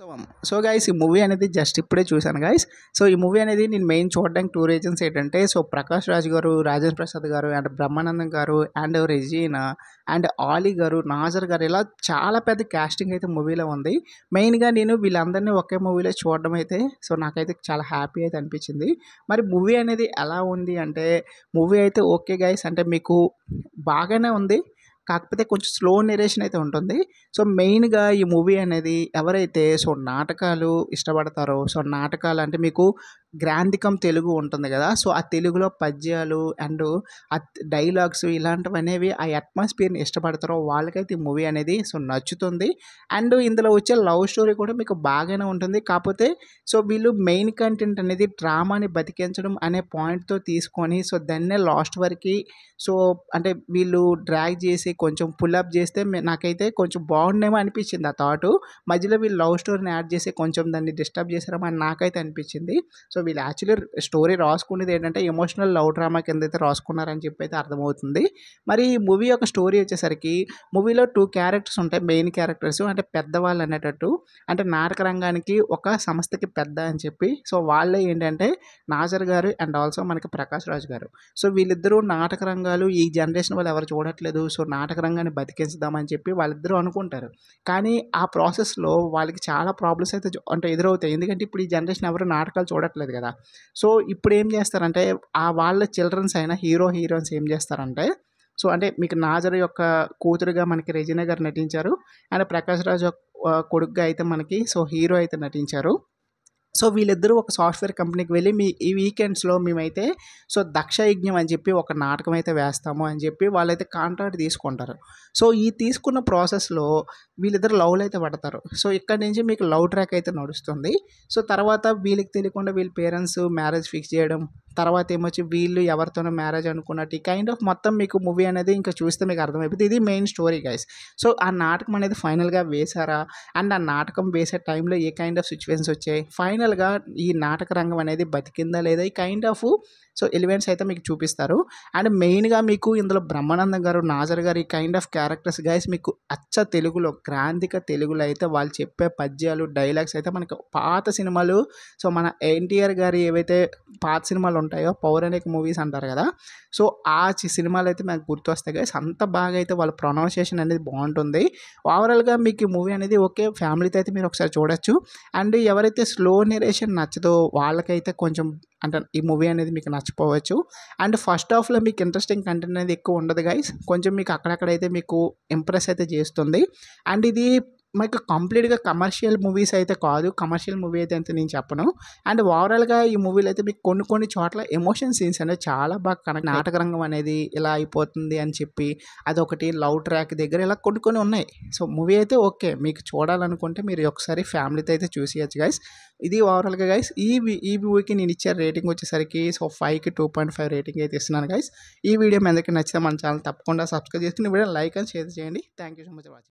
so so guys ఈ movie అనేది just ఇప్పుడే చూశాను గాయస్ సో ఈ మూవీ అనేది నేను మెయిన్ చూడడానికి టూ రీజన్స్ ఏంటంటే సో ప్రకాష్ రాజ్ గారు రాజేష్ ప్రసాద్ గారు అండ్ బ్రహ్మానందం గారు అండ్ రెజీనా అండ్ ఆలీ గారు నాజర్ గారు ఇలా చాలా పెద్ద క్యాస్టింగ్ అయితే మూవీలో ఉంది మెయిన్గా నేను వీళ్ళందరినీ ఒకే మూవీలో చూడడం అయితే సో నాకైతే చాలా హ్యాపీ అయితే అనిపించింది మరి మూవీ అనేది ఎలా ఉంది అంటే మూవీ అయితే ఓకే గాయస్ అంటే మీకు బాగానే ఉంది కాకపోతే కొంచెం స్లో నెరేషన్ అయితే ఉంటుంది సో మెయిన్గా ఈ మూవీ అనేది ఎవరైతే సో నాటకాలు ఇష్టపడతారో సో నాటకాలు అంటే మీకు గ్రాంధికం తెలుగు ఉంటుంది కదా సో ఆ తెలుగులో పద్యాలు అండ్ ఆ డైలాగ్స్ ఇలాంటివి అనేవి ఆ అట్మాస్ఫియర్ని ఇష్టపడతారో వాళ్ళకైతే ఈ మూవీ అనేది సో నచ్చుతుంది అండ్ ఇందులో వచ్చే లవ్ స్టోరీ కూడా మీకు బాగానే ఉంటుంది కాకపోతే సో వీళ్ళు మెయిన్ కంటెంట్ అనేది డ్రామాని బతికించడం అనే పాయింట్తో తీసుకొని సో దాన్నే లాస్ట్ వరకు సో అంటే వీళ్ళు డ్రాగ్ చేసి కొంచెం పుల్అప్ చేస్తే నాకైతే కొంచెం బాగుండేమో అనిపించింది ఆ థాట్ మధ్యలో వీళ్ళు లవ్ స్టోరీని యాడ్ చేసి కొంచెం దాన్ని డిస్టర్బ్ చేశారమని నాకైతే అనిపించింది సో వీళ్ళు యాక్చువల్లీ స్టోరీ రాసుకునేది ఏంటంటే ఎమోషనల్ లవ్ డ్రామా కింద అయితే రాసుకున్నారని చెప్పి అయితే అర్థమవుతుంది మరి ఈ మూవీ యొక్క స్టోరీ వచ్చేసరికి మూవీలో టూ క్యారెక్టర్స్ ఉంటాయి మెయిన్ క్యారెక్టర్స్ అంటే పెద్దవాళ్ళు అనేటట్టు అంటే నాటక రంగానికి ఒక సంస్థకి పెద్ద అని చెప్పి సో వాళ్ళే ఏంటంటే నాజర్ గారు అండ్ ఆల్సో మనకి ప్రకాష్ రాజు గారు సో వీళ్ళిద్దరూ నాటక రంగాలు ఈ జనరేషన్ వాళ్ళు ఎవరు చూడట్లేదు సో నాటక రంగాన్ని బతికించుదామని చెప్పి వాళ్ళిద్దరూ అనుకుంటారు కానీ ఆ ప్రాసెస్లో వాళ్ళకి చాలా ప్రాబ్లమ్స్ అయితే అంటే ఎదురవుతాయి ఎందుకంటే ఇప్పుడు ఈ జనరేషన్ ఎవరు నాటకాలు చూడట్లేదు ఉంటుంది కదా సో ఇప్పుడు ఏం చేస్తారంటే ఆ వాళ్ళ చిల్డ్రన్స్ అయిన హీరో హీరోయిన్స్ ఏం చేస్తారంటే సో అంటే మీకు నాజర్ యొక్క కూతురుగా మనకి రెజినా గారు నటించారు అండ్ ప్రకాష్ రాజ్ కొడుకుగా అయితే మనకి సో హీరో అయితే నటించారు సో వీళ్ళిద్దరూ ఒక సాఫ్ట్వేర్ కంపెనీకి వెళ్ళి మీ ఈ వీకెండ్స్లో మేమైతే సో దక్ష యజ్ఞం అని చెప్పి ఒక నాటకం అయితే వేస్తాము అని చెప్పి వాళ్ళైతే కాంట్రాక్ట్ తీసుకుంటారు సో ఈ తీసుకున్న ప్రాసెస్లో వీళ్ళిద్దరు లవ్లు అయితే పడతారు సో ఇక్కడ నుంచి మీకు లవ్ ట్రాక్ అయితే నడుస్తుంది సో తర్వాత వీళ్ళకి తెలియకుండా వీళ్ళ పేరెంట్స్ మ్యారేజ్ ఫిక్స్ చేయడం తర్వాత ఏమొచ్చి వీళ్ళు ఎవరితోనో మ్యారేజ్ అనుకున్నట్టు ఈ కైండ్ ఆఫ్ మొత్తం మీకు మూవీ అనేది ఇంకా చూస్తే మీకు అర్థమైపోతుంది ఇది మెయిన్ స్టోరీ గైస్ సో ఆ నాటకం అనేది ఫైనల్గా వేశారా అండ్ ఆ నాటకం వేసే టైంలో ఏ కైండ్ ఆఫ్ సిచ్యువేషన్స్ వచ్చాయి ఫైనల్గా ఈ నాటక రంగం అనేది బతికిందా లేదా ఈ కైండ్ ఆఫ్ సో ఎలివెంట్స్ అయితే మీకు చూపిస్తారు అండ్ మెయిన్గా మీకు ఇందులో బ్రహ్మానందం గారు నాజర్ గారు ఈ కైండ్ ఆఫ్ క్యారెక్టర్స్ గైస్ మీకు అచ్చ తెలుగులో క్రాంతిక తెలుగులో అయితే వాళ్ళు చెప్పే పద్యాలు డైలాగ్స్ అయితే మనకు పాత సినిమాలు సో మన ఎన్టీఆర్ గారి ఏవైతే పాత సినిమాలు ఉంటాయో పౌరాణిక మూవీస్ అంటారు కదా సో ఆ సినిమాలు అయితే నాకు వస్తాయి కదా అంత బాగా అయితే వాళ్ళ ప్రొనౌన్సియేషన్ అనేది బాగుంటుంది ఓవరాల్గా మీకు ఈ మూవీ అనేది ఓకే ఫ్యామిలీతో అయితే మీరు ఒకసారి చూడొచ్చు అండ్ ఎవరైతే స్లో నెరేషన్ నచ్చదో వాళ్ళకైతే కొంచెం అంటే ఈ మూవీ అనేది మీకు నచ్చిపోవచ్చు అండ్ ఫస్ట్ హాఫ్లో మీకు ఇంట్రెస్టింగ్ కంటెంట్ అనేది ఎక్కువ ఉండదు గైస్ కొంచెం మీకు అక్కడక్కడైతే మీకు ఇంప్రెస్ అయితే చేస్తుంది అండ్ ఇది మాకు కంప్లీట్గా కమర్షియల్ మూవీస్ అయితే కాదు కమర్షియల్ మూవీ అయితే అంత నేను చెప్పను అండ్ ఓవరాల్గా ఈ మూవీలో అయితే మీకు కొన్ని కొన్ని చోట్ల ఎమోషన్ సీన్స్ అనేది చాలా బాగా కనెక్ట్ నాటకరంగం అనేది ఇలా అయిపోతుంది అని చెప్పి అదొకటి లవ్ ట్రాక్ దగ్గర ఇలా కొన్ని కొన్ని ఉన్నాయి సో మూవీ అయితే ఓకే మీకు చూడాలనుకుంటే మీరు ఒకసారి ఫ్యామిలీతో అయితే చూసేయచ్చు గైస్ ఇది ఓవరాల్గా గైస్ ఈ ఈ మూవీకి నేను ఇచ్చే రేటింగ్ వచ్చేసరికి సో ఫైవ్కి టూ పాయింట్ ఫైవ్ రేటింగ్ అయితే ఇస్తున్నాను గైస్ ఈ వీడియో మీ అందరికీ నచ్చితే మన ఛానల్ తప్పకుండా సబ్స్క్రైబ్ చేసుకుని వీడియో లైక్ అండ్ షేర్ చేయండి thank you so much watch